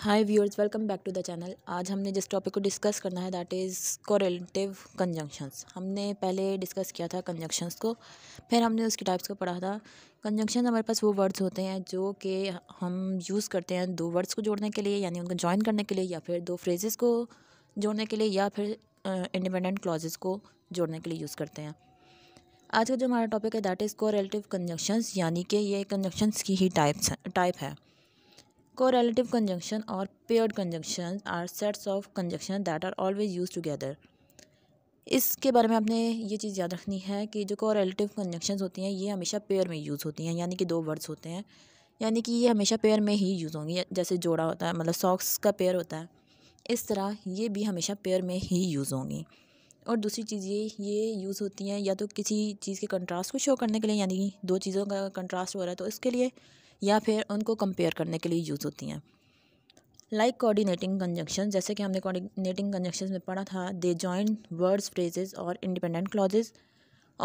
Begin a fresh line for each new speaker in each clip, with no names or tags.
Hi viewers welcome back to the channel आज हमने जिस टॉपिक को डिस्कस करना है दैट इज़ कोरेटिव कंजंक्शंस हमने पहले डिस्कस किया था कंजंक्शंस को फिर हमने उसके टाइप्स को पढ़ा था कंजंक्शन हमारे पास वो वर्ड्स होते हैं जो कि हम यूज़ करते हैं दो वर्ड्स को जोड़ने के लिए यानी उनको ज्वाइन करने के लिए या फिर दो फ्रेजेस को जोड़ने के लिए या फिर इंडिपेंडेंट क्लॉजेस को जोड़ने के लिए यूज़ करते हैं आज का जो हमारा टॉपिक है दैट इज़ कोरेटिव कंजंक्शंस यानी कि ये कंजंक्शंस की ही टाइप्स टाइप है Correlative conjunction or paired conjunction are sets of conjunction that are always used together. इसके बारे में आपने ये चीज़ याद रखनी है कि जो कोरेलेटिव कंजंक्शंस होती हैं ये हमेशा पेयर में यूज़ होती हैं यानी कि दो वर्ड्स होते हैं यानी कि ये हमेशा पेयर में ही यूज़ होंगी जैसे जोड़ा होता है मतलब सॉक्स का पेयर होता है इस तरह ये भी हमेशा पेयर में ही यूज़ होंगी और दूसरी चीज़ ये ये यूज़ होती हैं या तो किसी चीज़ के कंट्रास्ट को शो करने के लिए यानी दो चीज़ों का कंट्रास्ट हो रहा है तो इसके लिए या फिर उनको कंपेयर करने के लिए यूज़ होती हैं लाइक कोऑर्डिनेटिंग कंजक्शन जैसे कि हमने कोऑर्डिनेटिंग कंजक्शन में पढ़ा था दे जॉइन वर्ड्स फ्रेजेस और इंडिपेंडेंट क्लॉजेज़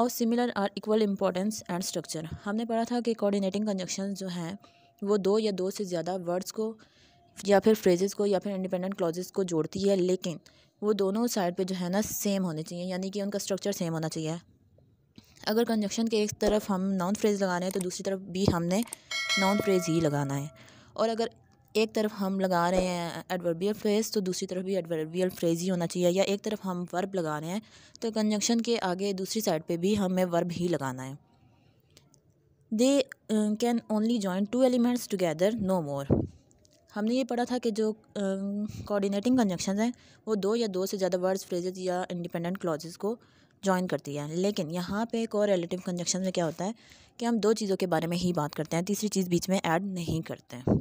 और similar or equal importance and structure हमने पढ़ा था कि कोऑर्डिनेटिंग कंजक्शन जो हैं वो दो या दो से ज़्यादा वर्ड्स को या फिर फ्रेजेस को या फिर इंडिपेंडेंट क्लॉजेस को जोड़ती है लेकिन वो दोनों साइड पे जो है ना सेम होने चाहिए यानी कि उनका स्ट्रक्चर सेम होना चाहिए अगर कंजक्शन के एक तरफ हम नॉन फ्रेज़ लगाना है तो दूसरी तरफ भी हमने नॉन फ्रेज़ ही लगाना है और अगर एक तरफ हम लगा रहे हैं एडवर्बियल फ्रेज़ तो दूसरी तरफ भी एडवर्बियल फ्रेज़ ही होना चाहिए या एक तरफ हम वर्ब लगा रहे हैं तो कंजक्शन के आगे दूसरी साइड पे भी हमें वर्ब ही लगाना है they can only join two elements together no more हमने ये पढ़ा था कि जो कोऑर्डिनेटिंग uh, कंजक्शन हैं वो दो या दो से ज़्यादा वर्ड्स फ्रेजेज या इंडिपेंडेंट क्लॉज को ज्वाइन करती है लेकिन यहाँ पे को रिलेटिव कंजक्शन में क्या होता है कि हम दो चीज़ों के बारे में ही बात करते हैं तीसरी चीज़ बीच में ऐड नहीं करते हैं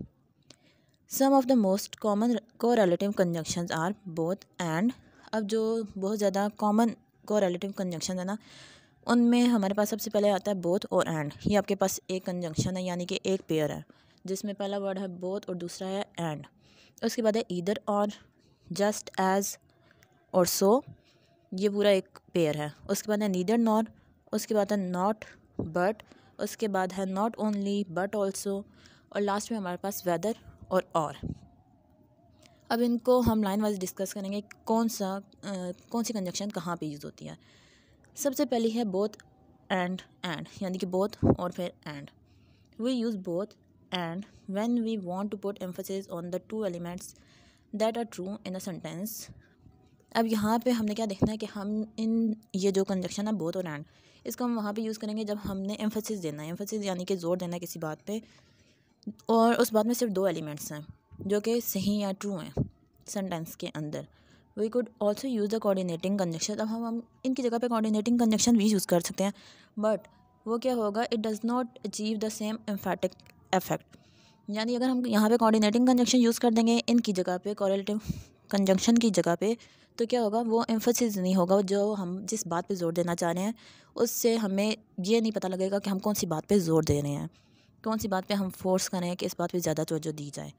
some of the most common correlative conjunction are both and अब जो बहुत ज़्यादा कॉमन को रिलेटिव कंजक्शन है ना उनमें हमारे पास सबसे पहले आता है बोथ और एंड ये आपके पास एक कंजंक्शन है यानी कि एक पेयर है जिसमें पहला वर्ड है बोथ और दूसरा है एंड उसके बाद है ईदर और जस्ट एज और सो ये पूरा एक पेयर है उसके बाद है नीदर नॉट उसके बाद है नॉट बट उसके बाद है नॉट ओनली बट ऑल्सो और लास्ट में हमारे पास वेदर और और अब इनको हम लाइन वाइज डिस्कस करेंगे कौन सा आ, कौन सी कंजक्शन कहाँ पे यूज़ होती है सबसे पहली है बोथ एंड एंड यानी कि बोथ और फिर and we use both and when we want to put emphasis on the two elements that are true in a sentence अब यहाँ पे हमने क्या देखना है कि हम इन ये जो कंजक्शन है बोथ और एंड इसको हम वहाँ पे यूज़ करेंगे जब हमने एम्फोसिस देना है एम्फोसिस यानी कि जोर देना है किसी बात पे और उस बात में सिर्फ दो एलिमेंट्स हैं जो कि सही या ट्रू हैं सेंटेंस के अंदर we could also use the coordinating conjunction अब हम इनकी जगह पर कॉर्डिनेटिंग कंजक्शन भी यूज़ कर सकते हैं बट वो क्या होगा it does not achieve the same emphatic effect यानी अगर हम यहाँ पे कोऑर्डिनेटिंग कंजक्शन यूज़ कर देंगे इनकी जगह पे कोरेलेटिव कंजक्शन की जगह पे तो क्या होगा वो एम्फोसिस नहीं होगा जो हम जिस बात पे ज़ोर देना चाह रहे हैं उससे हमें ये नहीं पता लगेगा कि हम कौन सी बात पे ज़ोर दे रहे हैं कौन सी बात पे हम फोर्स कर रहे हैं कि इस बात पे ज़्यादा तोजो दी जाए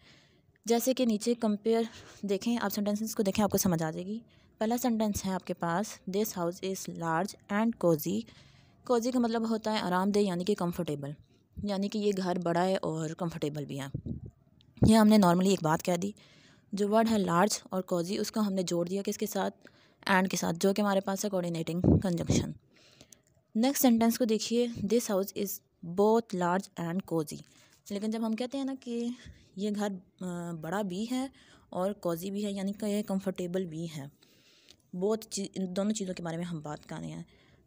जैसे कि नीचे कंपेयर देखें आप सेंटेंसेस को देखें आपको समझ आ जाएगी पहला सेंटेंस है आपके पास this house is large and cozy cozy का मतलब होता है आरामदेह यानी कि कम्फर्टेबल यानी कि ये घर बड़ा है और कम्फर्टेबल भी है यह हमने नॉर्मली एक बात कह दी जो वर्ड है लार्ज और कॉजी उसको हमने जोड़ दिया किसके साथ एंड के साथ जो कि हमारे पास है कोऑर्डिनेटिंग कंजंक्शन नेक्स्ट सेंटेंस को देखिए दिस हाउस इज़ बहुत लार्ज एंड कोजी लेकिन जब हम कहते हैं ना कि ये घर बड़ा भी है और कोजी भी है यानी कि कंफर्टेबल भी है बहुत चीज दोनों चीज़ों के बारे में हम बात कर रहे हैं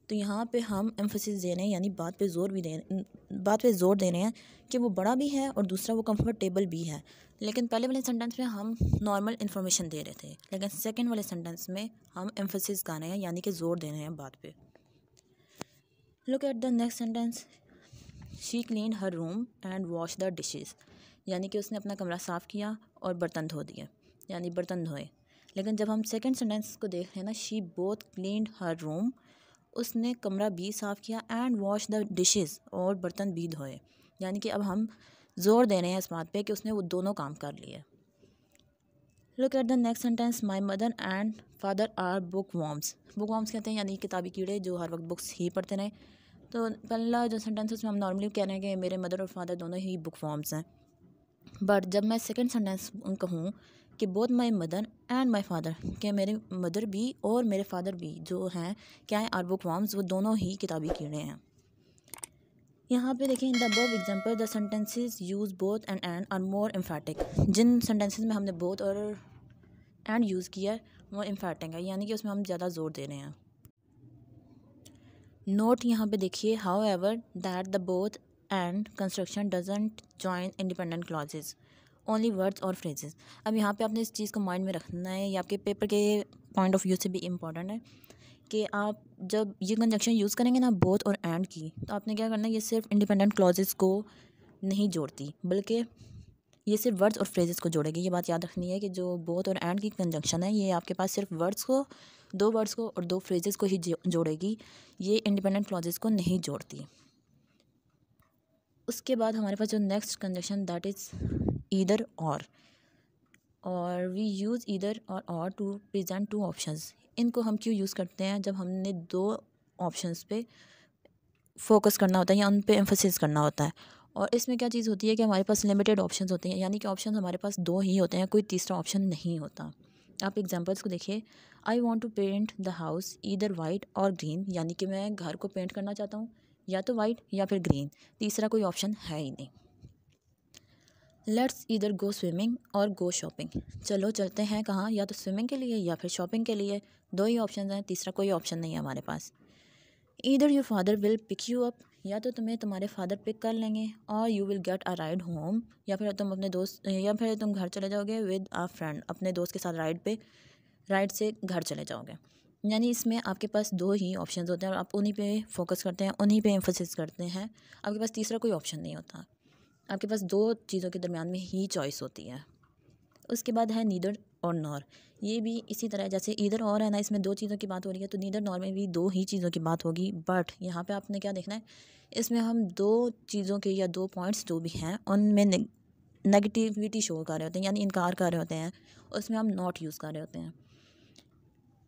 तो यहाँ पे हम एम्फोसिस दे रहे हैं यानी बात पे जोर भी दे बात पे जोर दे रहे हैं कि वो बड़ा भी है और दूसरा वो कंफर्टेबल भी है लेकिन पहले वाले सेंटेंस में हम नॉर्मल इन्फॉर्मेशन दे रहे थे लेकिन सेकेंड वाले सेंटेंस में हम एम्फोसिस गा रहे हैं यानी कि जोर दे रहे हैं बात पे look at the next sentence she clean her room and wash the dishes यानी कि उसने अपना कमरा साफ़ किया और बर्तन धो दिए यानी बर्तन धोए लेकिन जब हम सेकेंड सेंटेंस को देख रहे हैं ना she both clean her room उसने कमरा भी साफ़ किया एंड वॉश द डिशेज़ और बर्तन भी धोए यानी कि अब हम जोर दे रहे हैं इस बात पर कि उसने वो दोनों काम कर लिए look at the next sentence my mother and father are bookworms bookworms कहते हैं यानी किताबी कीड़े जो हर वक्त बुक्स ही पढ़ते रहे तो पहला जो सेंटेंस है उसमें हम नॉर्मली कह रहे हैं कि मेरे मदर और फादर दोनों ही बुक वॉम्स हैं बट जब मैं सेकेंड सेंटेंस कहूँ कि both my mother and my father के मेरे मदर भी और मेरे फादर भी जो हैं क्या हैं आर बुक वॉम्स वो दोनों ही किताबी कीड़े हैं यहाँ पे देखें in the above example the sentences use both and and और मोर एम्फैटिक जिन सेंटेंसेज में हमने बोथ और एंड यूज़ किया है वो एम्फैटिक है यानी कि उसमें हम ज़्यादा जोर दे रहे हैं नोट यहाँ पे देखिए however that the both and construction doesn't join independent clauses only words और फ्रेजेस अब यहाँ पे आपने इस चीज़ को माइंड में रखना है ये आपके पेपर के पॉइंट ऑफ व्यू से भी इम्पॉर्टेंट है कि आप जब ये कंजक्शन यूज़ करेंगे ना बोथ और एंड की तो आपने क्या करना है ये सिर्फ इंडिपेंडेंट क्लॉजेस को नहीं जोड़ती बल्कि ये सिर्फ वर्ड्स और फ्रेजेस को जोड़ेगी ये बात याद रखनी है कि जो बोथ और एंड की कंजक्शन है ये आपके पास सिर्फ वर्ड्स को दो वर्ड्स को और दो फ्रेजेस को ही जोड़ेगी ये इंडिपेंडेंट क्लॉजेस को नहीं जोड़ती उसके बाद हमारे पास जो next conjunction that is either or और वी यूज़ ईदर और और टू प्रेजेंट टू ऑप्शंस इनको हम क्यों यूज़ करते हैं जब हमने दो ऑप्शंस पे फोकस करना होता है या उन पे एम्फोसिस करना होता है और इसमें क्या चीज़ होती है कि हमारे पास लिमिटेड ऑप्शंस होते हैं यानी कि ऑप्शन हमारे पास दो ही होते हैं कोई तीसरा ऑप्शन नहीं होता आप एग्जांपल्स को देखिए I want to paint the house either white or green यानी कि मैं घर को पेंट करना चाहता हूँ या तो वाइट या फिर ग्रीन तीसरा कोई ऑप्शन है ही नहीं लेट्स इधर गो स्विमिंग और गो शॉपिंग चलो चलते हैं कहाँ या तो स्विमिंग के लिए या फिर शॉपिंग के लिए दो ही ऑप्शन हैं तीसरा कोई ऑप्शन नहीं है हमारे पास इधर your father will pick you up या तो तुम्हें तुम्हारे फादर पिक कर लेंगे or you will get a ride home या फिर तुम अपने दोस्त या फिर तुम घर चले जाओगे विद आ फ्रेंड अपने दोस्त के साथ राइड पे राइड से घर चले जाओगे यानी इसमें आपके पास दो ही ऑप्शन होते हैं और आप उन्हीं पे फोकस करते हैं उन्हीं पे एम्फोसिस करते हैं आपके पास तीसरा कोई ऑप्शन नहीं होता आपके पास दो चीज़ों के दरमियान में ही चॉइस होती है उसके बाद है नीदर और नॉर ये भी इसी तरह जैसे इधर और है ना इसमें दो चीज़ों की बात हो रही है तो नीदर नॉर में भी दो ही चीज़ों की बात होगी बट यहाँ पे आपने क्या देखना है इसमें हम दो चीज़ों के या दो पॉइंट्स जो भी हैं उनमें नेगेटिविटी शो कर रहे होते हैं यानी इनकार कर रहे होते हैं उसमें हम नॉट यूज़ कर रहे होते हैं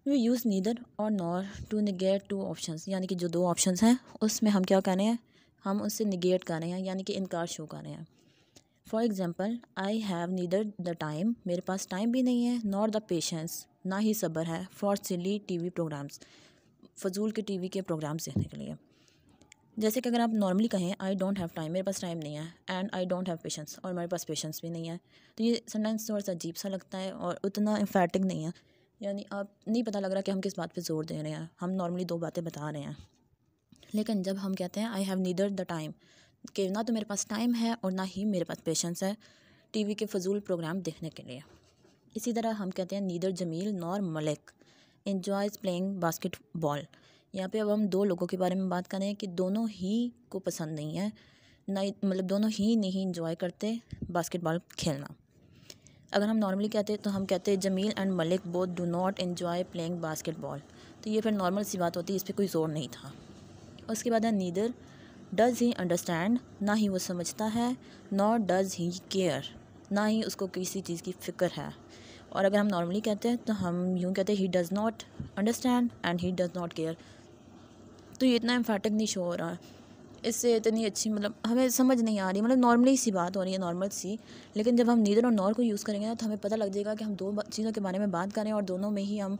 वी यूज़ नीदर और nor to negate two option यानी कि जो दो ऑप्शन हैं उसमें हम क्या रहे हैं हम उससे निगेट कर रहे हैं यानी कि इनकार शो कर रहे हैं for example I have neither the time मेरे पास टाइम भी नहीं है नॉट द पेशेंस ना ही सब्र है for silly T V programs फजूल के टी वी के प्रोग्राम्स देखने के लिए जैसे कि अगर आप नॉर्मली कहें आई डोंट हैव टाइम मेरे पास टाइम नहीं है and I don't have patience और मेरे पास पेशेंस भी नहीं है तो ये सेंटेंस थोड़ा सा अजीब सा लगता है और उतना इम्फेटिक नहीं है यानी आप नहीं पता लग रहा कि हम किस बात पे जोर दे रहे हैं हम नॉर्मली दो बातें बता रहे हैं लेकिन जब हम कहते हैं I have neither the time कि ना तो मेरे पास टाइम है और ना ही मेरे पास पेशेंस है टीवी के फजूल प्रोग्राम देखने के लिए इसी तरह हम कहते हैं neither Jamil nor Malik enjoys playing basketball यहाँ पे अब हम दो लोगों के बारे में बात करें कि दोनों ही को पसंद नहीं है ना मतलब दोनों ही नहीं इंजॉय करते बास्केटबॉल खेलना अगर हम नॉर्मली कहते तो हम कहते हैं Jamil and Malik both do not enjoy playing basketball तो ये फिर नॉर्मल सी बात होती है इस पर कोई ज़ोर नहीं था उसके बाद है नीदर डज ही अंडरस्टैंड ना ही वो समझता है नॉट डज ही केयर ना ही उसको किसी चीज़ की फ़िक्र है और अगर हम नॉर्मली कहते हैं तो हम यूँ कहते हैं he does not understand and he does not care तो ये इतना इम्फेटिक नहीं शो हो रहा है इससे इतनी अच्छी मतलब हमें समझ नहीं आ रही मतलब नॉर्मली सी बात हो रही है नॉर्मल सी लेकिन जब हम नीदर और नॉर को यूज़ करेंगे ना तो हमें पता लग जाएगा कि हम दो चीज़ों के बारे में बात करें और दोनों में ही हम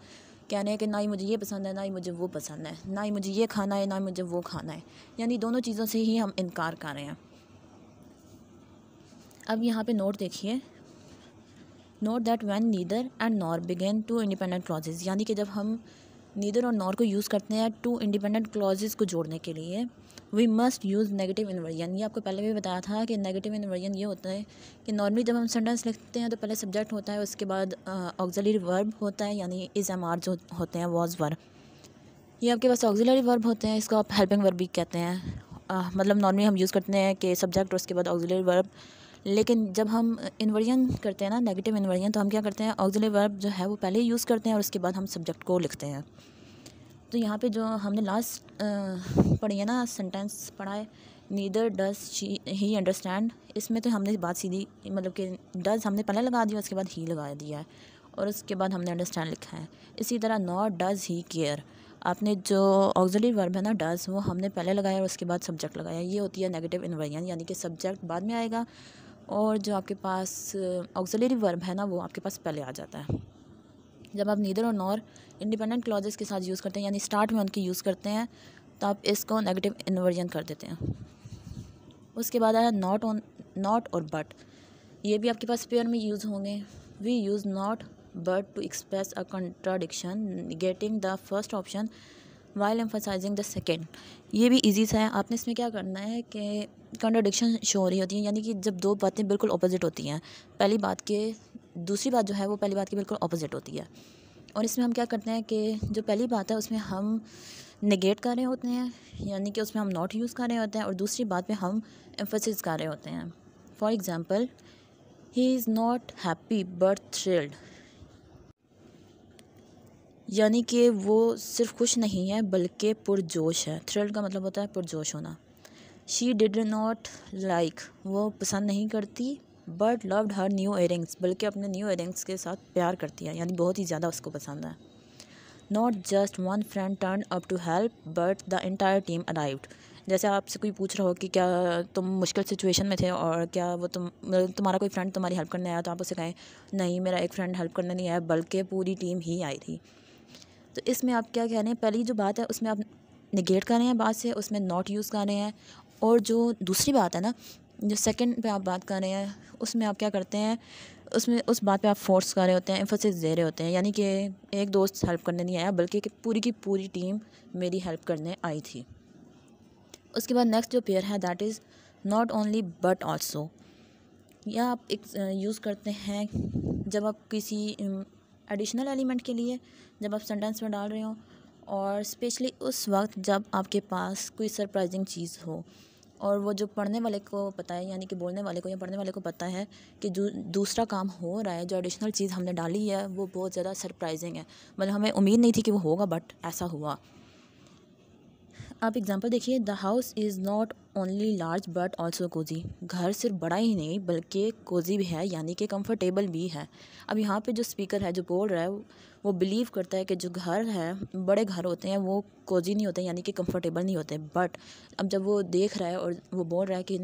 कहने कि ना ही मुझे ये पसंद है ना ही मुझे वो पसंद है ना ही मुझे ये खाना है ना ही मुझे वो खाना है यानी दोनों चीज़ों से ही हम इनकार कर रहे हैं अब यहाँ पे नोट देखिए note that when neither and nor begin two independent clauses यानी कि जब हम नीदर और नॉर को यूज़ करते हैं टू इंडिपेंडेंट क्लॉज को जोड़ने के लिए we must use negative inversion ये आपको पहले भी बताया था कि नेगेटिव इन्वर्जन ये होता है कि नॉर्मली जब हम सेंटेंस लिखते हैं तो पहले सब्जेक्ट होता है उसके बाद ऑक्जिलरी वर्ब होता है यानी इज़ एम आर जो होते हैं वॉज वर्ब ये आपके पास ऑक्जिलरी वर्ब होते हैं इसको आप हेल्पिंग वर्ब भी कहते हैं uh, मतलब नॉर्मली हम यूज़ करते हैं कि सब्जेक्ट उसके बाद ऑक्जिलरी वर्ब लेकिन जब हम इन्वर्जन करते हैं ना नेगेटिव इन्वर्जन तो हम क्या करते हैं ऑक्जिलरी वर्ब जो है वो पहले यूज़ करते हैं और उसके बाद हम सब्जेक्ट को लिखते हैं तो यहाँ पे जो हमने लास्ट पढ़ी है ना सेंटेंस पढ़ा है neither does she he understand इसमें तो हमने बात सीधी मतलब कि डज हमने पहले लगा दिया उसके बाद ही लगा दिया है और उसके बाद हमने अंडरस्टैंड लिखा है इसी तरह नॉट डज ही केयर आपने जो ऑक्जिलरी वर्ब है ना डज वो हमने पहले लगाया और उसके बाद सब्जेक्ट लगाया ये होती है नेगेटिव इन्वर्जन यानी कि सब्जेक्ट बाद में आएगा और जो आपके पास ऑक्सिलरी uh, वर्ब है ना वो आपके पास पहले आ जाता है जब आप नीदर और नॉर इंडिपेंडेंट क्लॉजेस के साथ यूज़ करते हैं यानी स्टार्ट में उनकी यूज़ करते हैं तो आप इसको नेगेटिव इन्वर्जन कर देते हैं उसके बाद आया नॉट ऑन नॉट और बट ये भी आपके पास पेयर में यूज़ होंगे we use not but to express a contradiction getting the first option while emphasising the second ये भी इजी सा है आपने इसमें क्या करना है कि कंट्रोडिक्शन शो हो रही होती है यानी कि जब दो बातें बिल्कुल अपोजिट होती हैं पहली बात के दूसरी बात जो है वो पहली बात की बिल्कुल अपोजिट होती है और इसमें हम क्या करते हैं कि जो पहली बात है उसमें हम नेगेट कर रहे होते हैं यानी कि उसमें हम नॉट यूज़ कर रहे होते हैं और दूसरी बात में हम एम्फोसिस कर रहे होते हैं for example he is not happy but thrilled यानी कि वो सिर्फ खुश नहीं है बल्कि पुरजोश है थ्रिल का मतलब होता है पुरजोश होना शी डिड नॉट लाइक वो पसंद नहीं करती but loved her new earrings बल्कि अपने न्यू एयरिंग्स के साथ प्यार करती है यानी बहुत ही ज़्यादा उसको पसंद है not just one friend turn up to help but the entire team arrived जैसे आपसे कोई पूछ रहा हो कि क्या तुम मुश्किल सिचुएशन में थे और क्या वो तुम तुम्हारा कोई फ्रेंड तुम्हारी हेल्प करने आया तो आप उसे कहें नहीं मेरा एक फ्रेंड हेल्प करने नहीं आया बल्कि पूरी टीम ही आई थी तो इसमें आप क्या कह रहे हैं पहली जो बात है उसमें आप निगेट कर रहे हैं बात से उसमें नॉट यूज़ कर रहे हैं और जो दूसरी बात है ना जो सेकंड पे आप बात कर रहे हैं उसमें आप क्या करते हैं उसमें उस बात पे आप फोर्स कर रहे होते हैं एम्फोसिस दे रहे होते हैं यानी कि एक दोस्त हेल्प करने नहीं आया बल्कि कि पूरी की पूरी टीम मेरी हेल्प करने आई थी उसके बाद नेक्स्ट जो पेयर है that is not only but also या आप एक यूज़ करते हैं जब आप किसी एडिशनल एलिमेंट के लिए जब आप सेंटेंस में डाल रहे हो और स्पेशली उस वक्त जब आपके पास कोई सरप्राइजिंग चीज़ हो और वो जो पढ़ने वाले को पता है यानी कि बोलने वाले को या पढ़ने वाले को पता है कि जो दूसरा काम हो रहा है जो एडिशनल चीज़ हमने डाली है वो बहुत ज़्यादा सरप्राइजिंग है मतलब हमें उम्मीद नहीं थी कि वो होगा बट ऐसा हुआ आप एग्ज़ाम्पल देखिए the house is not only large but also cozy घर सिर्फ बड़ा ही नहीं बल्कि कोजी भी है यानी कि कंफर्टेबल भी है अब यहाँ पे जो स्पीकर है जो बोल रहा है वो बिलीव करता है कि जो घर है बड़े घर होते हैं वो कोजी नहीं होते यानी कि कंफर्टेबल नहीं होते बट अब जब वो देख रहा है और वो बोल रहा है कि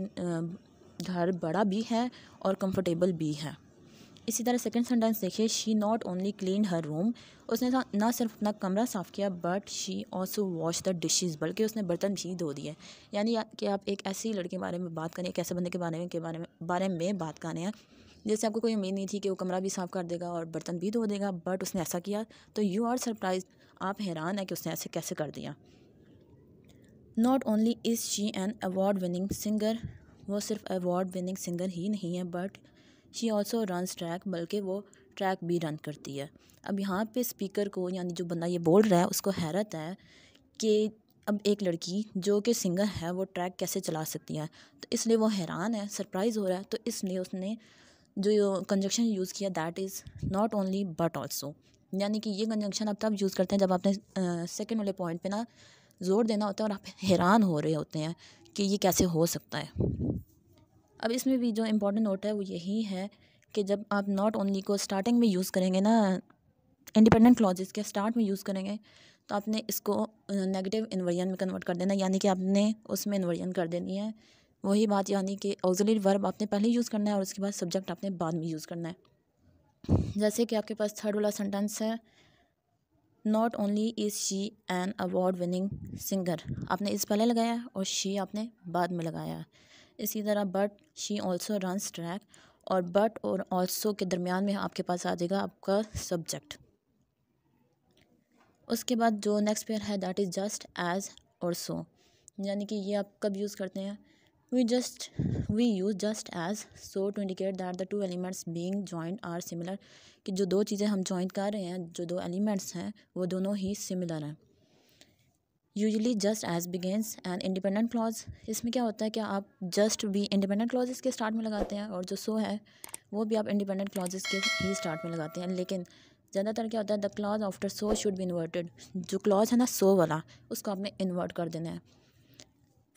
घर बड़ा भी है और कंफर्टेबल भी है इसी तरह सेकेंड सेंटेंस देखिए she not only clean her room उसने ना सिर्फ अपना कमरा साफ़ किया but she also wash the dishes बल्कि उसने बर्तन भी धो दिए यानी कि आप एक ऐसी लड़के के बारे में बात करें एक ऐसे बंदे के बारे में के बारे में बारे में बात करें हैं जैसे आपको कोई उम्मीद नहीं थी कि वो कमरा भी साफ़ कर देगा और बर्तन भी धो देगा बट उसने ऐसा किया तो यू आर सरप्राइज आप हैरान है कि उसने ऐसे कैसे कर दिया not only is she an award winning singer वो सिर्फ अवार्ड विनिंग सिंगर ही नहीं है but she also runs track बल्कि वो ट्रैक भी रन करती है अब यहाँ पे स्पीकर को यानी जो बंदा ये बोल रहा है उसको हैरत है कि अब एक लड़की जो कि सिंगर है वो ट्रैक कैसे चला सकती है तो इसलिए वो हैरान है सरप्राइज़ हो रहा है तो इसलिए उसने जो कंजक्शन यूज़ किया that is not only but also यानी कि ये कंजक्शन आप तब यूज़ करते हैं जब आपने सेकेंड वाले पॉइंट पे ना जोर देना होता है और आप हैरान हो रहे होते हैं कि ये कैसे हो सकता है अब इसमें भी जो इम्पोर्टेंट नोट है वो यही है कि जब आप नॉट ओनली को स्टार्टिंग में यूज़ करेंगे ना इंडिपेंडेंट क्लॉजेस के स्टार्ट में यूज़ करेंगे तो आपने इसको नेगेटिव इन्वर्जन में कन्वर्ट कर देना यानी कि आपने उसमें इन्वर्जन कर देनी है वही बात यानी कि ऑक्जिलरी वर्ब आपने पहले यूज़ करना है और उसके बाद सब्जेक्ट आपने बाद में यूज़ करना है जैसे कि आपके पास थर्ड वाला सेंटेंस है not only is she an award winning singer आपने इस पहले लगाया और शी आपने बाद में लगाया है इसी तरह but she also runs track और बट और ऑल्सो के दरमियान में आपके पास आ जाएगा आपका सब्जेक्ट उसके बाद जो नेक्स्ट पेयर है दैट इज़ जस्ट एज और सो यानी कि ये आप कब यूज़ करते हैं we just we use just as so to indicate that the two elements being joined are similar कि जो दो चीज़ें हम जॉइंट कर रहे हैं जो दो एलिमेंट्स हैं वो दोनों ही सिमिलर हैं usually just as begins an independent clause इसमें क्या होता है कि आप जस्ट भी इंडिपेंडेंट क्लॉजेस के स्टार्ट में लगाते हैं और जो सो है वो भी आप इंडिपेंडेंट क्लॉजेस के ही स्टार्ट में लगाते हैं लेकिन ज़्यादातर क्या होता है the clause after so should भी इन्वर्टेड जो क्लॉज है ना सो वाला उसको आपने इन्वर्ट कर देना है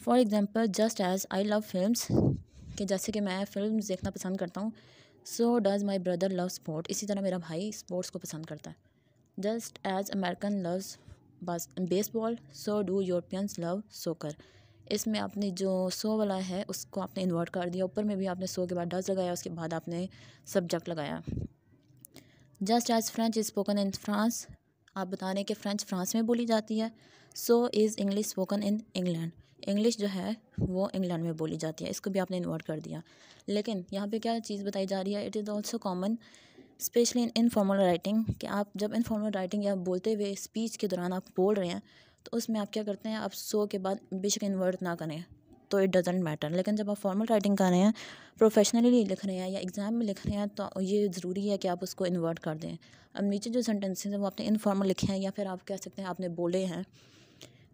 for example just as I love film कि जैसे कि मैं फिल्म देखना पसंद करता हूँ so does my brother love sport इसी तरह मेरा भाई स्पोर्ट्स को पसंद करता है just as American loves base baseball so do Europeans love soccer इसमें आपने जो सो वाला है उसको आपने इन्वर्ट कर दिया ऊपर में भी आपने सो के बाद डज लगाया उसके बाद आपने सब्जेक्ट लगाया just as French is spoken in France आप बता रहे हैं कि फ़्रेंच फ्रांस में बोली जाती है so is English spoken in England English जो है वो इंग्लैंड में बोली जाती है इसको भी आपने इन्वर्ट कर दिया लेकिन यहाँ पे क्या चीज़ बताई जा रही है it is also common especially in informal writing कि आप जब इनफॉर्मल राइटिंग या बोलते हुए स्पीच के दौरान आप बोल रहे हैं तो उसमें आप क्या करते हैं आप सो के बाद बेशक इन्वर्ट ना करें तो इट डजेंट मैटर लेकिन जब आप फॉर्मल राइटिंग कर रहे हैं प्रोफेशनली लिख रहे हैं या एग्ज़ाम में लिख रहे हैं तो ये ज़रूरी है कि आप उसको इन्वर्ट कर दें अब नीचे जो सेंटेंसेज हैं वो आपने इनफॉर्मल लिखे हैं या फिर आप कह सकते हैं आपने बोले हैं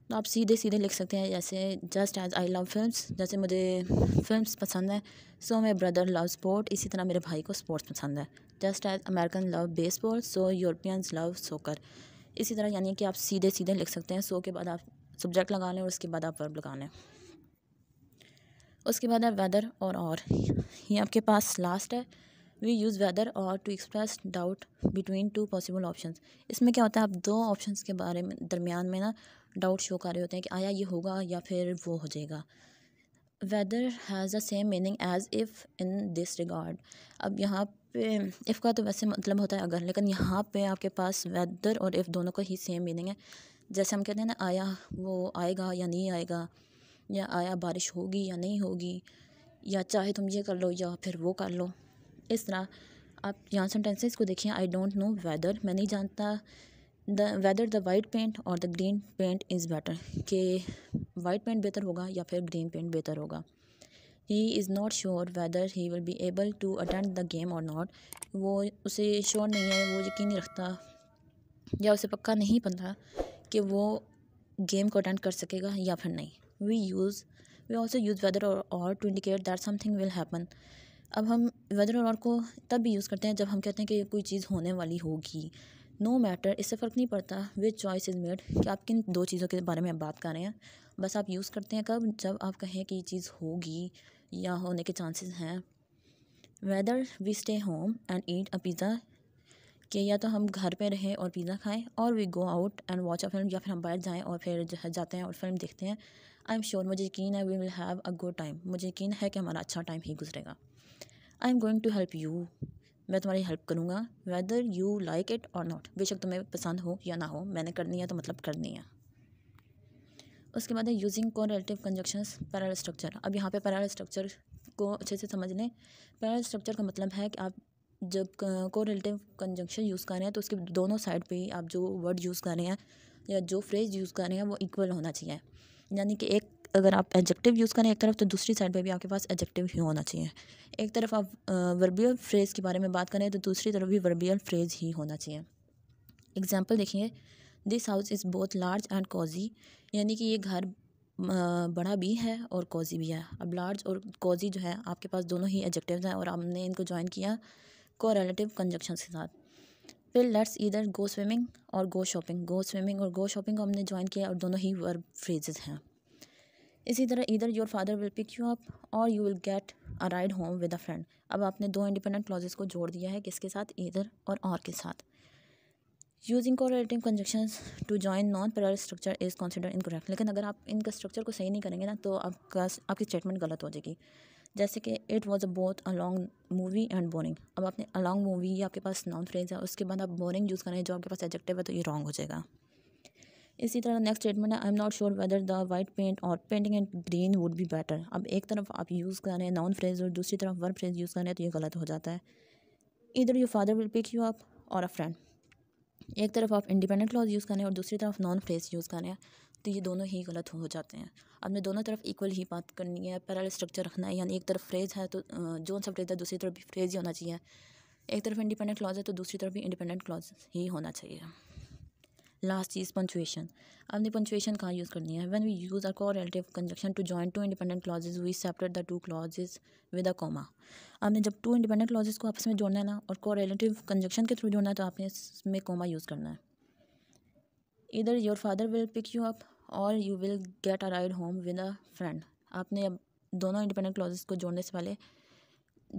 तो आप सीधे सीधे लिख सकते हैं जैसे just as I love film जैसे मुझे फिल्म पसंद है so my brother love sport इसी तरह मेरे भाई को स्पोर्ट्स पसंद है just as American love baseball so Europeans love soccer इसी तरह यानी कि आप सीधे सीधे लिख सकते हैं सो के बाद आप सब्जेक्ट लगा लें और उसके बाद आप वर्ब लगा लें उसके बाद है वेदर और और ये आपके पास लास्ट है we use whether or to express doubt between two possible options इसमें क्या होता है आप दो ऑप्शंस के बारे में दरमियान में ना डाउट शो कर रहे होते हैं कि आया ये होगा या फिर वो हो जाएगा whether has the same meaning as if in this regard अब यहाँ पे इफ़ का तो वैसे मतलब होता है अगर लेकिन यहाँ पे आपके पास वेदर और इफ़ दोनों का ही सेम मीनिंग है जैसे हम कहते हैं ना आया वो आएगा या नहीं आएगा या आया बारिश होगी या नहीं होगी या चाहे तुम ये कर लो या फिर वो कर लो इस तरह आप यहाँ सेंटेंसेस को देखिए आई डोंट नो वेदर मैं नहीं जानता the whether the white paint or the green paint is better कि वाइट पेंट बेहतर होगा या फिर ग्रीन पेंट बेहतर होगा he is not sure whether he will be able to attend the game or not वो उसे श्योर नहीं है वो यकीन नहीं रखता या उसे पक्का नहीं पता कि वो गेम को अटेंड कर सकेगा या फिर नहीं we use we also use whether or और to indicate that something will happen अब हम वेदर और और को तब भी यूज़ करते हैं जब हम कहते हैं कि कोई चीज़ होने वाली होगी नो मैटर इससे फ़र्क नहीं पड़ता विच चॉइस इज़ मेड कि आप किन दो चीज़ों के बारे में बात कर रहे हैं बस आप यूज़ करते हैं कब जब आप कहें कि ये चीज़ होगी या होने के चांसेस हैं whether we stay home and eat a pizza कि या तो हम घर पे रहें और पिज़्ज़ा खाएं और we go out and watch a film या फिर हम बाहर जाएं और फिर जो है जाते हैं और फिल्म देखते हैं आई एम श्योर मुझे यकीन है we will have a good time मुझे यकीन है कि हमारा अच्छा टाइम ही गुजरेगा I am going to help you मैं तुम्हारी हेल्प करूँगा whether you like it or not बेशक तुम्हें पसंद हो या ना हो मैंने करनी है तो मतलब करनी है उसके बाद है यूजिंग को रिलेटिव कंजक्शन पैरल स्ट्रक्चर अब यहाँ पे पैरल स्ट्रक्चर को अच्छे से समझ लें पैरल स्ट्रक्चर का मतलब है कि आप जब को रिलेटिव कंजक्शन यूज़ कर रहे हैं तो उसके दोनों साइड पे आप जो वर्ड यूज़ कर रहे हैं या जो फ्रेज यूज़ कर रहे हैं वो इक्वल होना चाहिए यानी कि एक अगर आप एडजेक्टिव यूज़ करें एक तरफ तो दूसरी साइड पे भी आपके पास एडजेक्टिव ही होना चाहिए एक तरफ आप वर्बियल फ्रेज़ के बारे में बात करें तो दूसरी तरफ भी वर्बियल फ्रेज़ ही होना चाहिए एग्ज़ाम्पल देखिए दिस हाउस इज़ बहुत लार्ज एंड कॉजी यानी कि ये घर बड़ा भी है और कॉजी भी है अब लार्ज और कॉजी जो है आपके पास दोनों ही एडजेक्टिव हैं और आपने इनको ज्वाइन किया को रिलेटिव कंजक्शन के साथ फिर लेट्स इधर गो स्विमिंग और गो शॉपिंग गो स्विमिंग और गो शॉपिंग को हमने ज्वाइन किया और दोनों ही वर्ब फ्रेजेस हैं इसी तरह इधर your father will pick you up or you will get a ride home with a friend अब आपने दो इंडिपेंडेंट क्लॉजेस को जोड़ दिया है किसके साथ इधर और और के साथ using correlative conjunction to join non parallel structure is consider incorrect लेकिन अगर आप इनका स्ट्रक्चर को सही नहीं करेंगे ना तो आपका आपकी स्टेटमेंट गलत हो जाएगी जैसे कि it was a both a long movie and boring अब आपने अलॉन्ग मूवी आपके पास नॉन फ्रेज है उसके बाद आप बोरिंग यूज़ करें जो आपके पास एजेक्टिव है तो ये रॉन्ग हो जाएगा इसी तरह नेक्स्ट स्टेटमेंट है I am not sure whether the white paint or painting and green would भी बेटर अब एक तरफ आप यूज़ करें नॉन फ्रेज और दूसरी तरफ वर्ब फ्रेज यूज़ करें तो ये गलत हो जाता है इधर your father will pick you up or a friend एक तरफ आप इंडिपेंडेंट क्लॉज यूज़ करें और दूसरी तरफ नॉन फ्रेज यूज़ करें तो ये दोनों ही गलत हो जाते हैं आपने दोनों तरफ इक्वल ही बात करनी है पैरल स्ट्रक्चर रखना है यानी एक तरफ फ्रेज है तो जो सब फ्रेज है दूसरी तरफ भी फ्रेज ही होना चाहिए एक तरफ इंडिपेंडेंट क्लॉज है तो दूसरी तरफ भी इंडिपेंडेंट क्लॉज ही होना चाहिए लास्ट चीज़ पंचुएशन आपने पंचुएशन कहाँ यूज़ करनी है one we use uh correlative conjunction to join two independent clauses we separate the two clauses with a comma आपने जब टू इंडिपेंडेंट क्लॉजेज को आपस में जोड़ना है ना और कॉर रिलेटिव कंजक्शन के थ्रू जोड़ना है तो आपने इसमें कॉमा यूज़ करना है इधर your father will pick you up or you will get a ride home with a friend आपने अब दोनों इंडिपेंडेंट क्लॉजेज को जोड़ने से पहले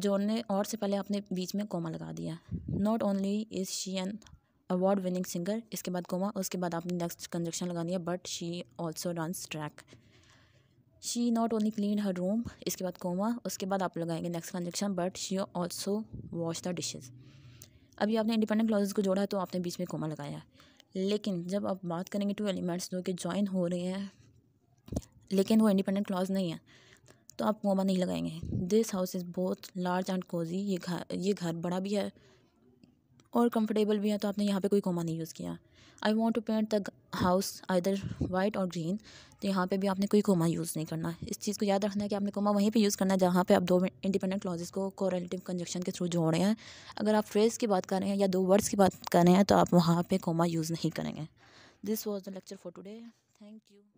जोड़ने और से पहले आपने बीच में कॉमा लगा दिया not only is she an award winning singer इसके बाद कोमा उसके बाद आपने नेक्स्ट कंजक्शन लगानी है but she also runs track she not only clean her room इसके बाद कोमा उसके बाद आप लगाएंगे next conjunction but she also wash the dishes अभी आपने इंडिपेंडेंट क्लॉजेज को जोड़ा है तो आपने बीच में कोमा लगाया लेकिन जब आप बात करेंगे टू एलिमेंट्स जो कि ज्वाइन हो रहे हैं लेकिन वो इंडिपेंडेंट क्लॉज नहीं है तो आप कोमा नहीं लगाएंगे दिस हाउस इज़ बहुत लार्ज एंड कोजी ये घर ये घर बड़ा भी है और कंफर्टेबल भी है तो आपने यहाँ पे कोई कोमा नहीं यूज़ किया I want to paint the house either white or green तो यहाँ पे भी आपने कोई कोमा यूज़ नहीं करना इस चीज़ को याद रखना है कि आपने कोमा वहीं पे यूज़ करना है जहाँ पे आप दो इंडिपेंडेंट क्लॉजेस को कोरेटिव कंजक्शन के थ्रू जोड़ रहे हैं अगर आप फ्रेज़ की बात कर रहे हैं या दो वर्ड्स की बात कर रहे हैं तो आप वहाँ पर कोमा यूज़ नहीं करेंगे this was the lecture for today thank you